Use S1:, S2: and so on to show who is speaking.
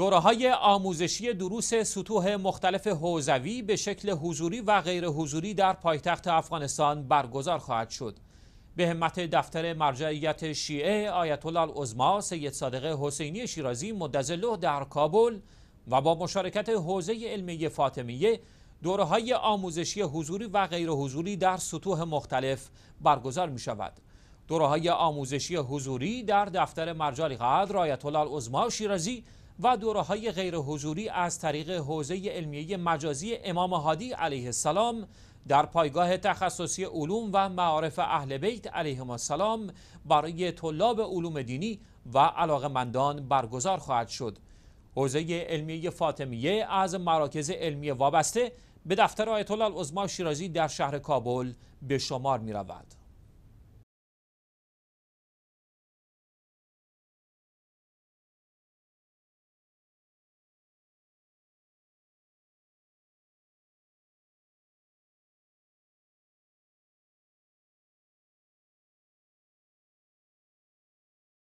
S1: دوره های آموزشی دروس سطوح مختلف حوزوی به شکل حضوری و غیر حضوری در پایتخت افغانستان برگزار خواهد شد. به همت دفتر مرجعیت شیعه آیت الله العظما سید صادق حسینی شیرازی مدظله در کابل و با مشارکت حوزه علمی فاطمیه دوره های آموزشی حضوری و غیر حضوری در سطوح مختلف برگزار می شود. دوره های آموزشی حضوری در دفتر مرجعیت قدر آیت الله العظما شیرازی و دوره های غیر حضوری از طریق حوزه علمیه مجازی امام هادی علیه السلام در پایگاه تخصصی علوم و معارف اهل بیت علیهم السلام برای طلاب علوم دینی و مندان برگزار خواهد شد. حوزه علمیه فاطمیه از مراکز علمی وابسته به دفتر آیت الله شیرازی در شهر کابل به شمار می رود.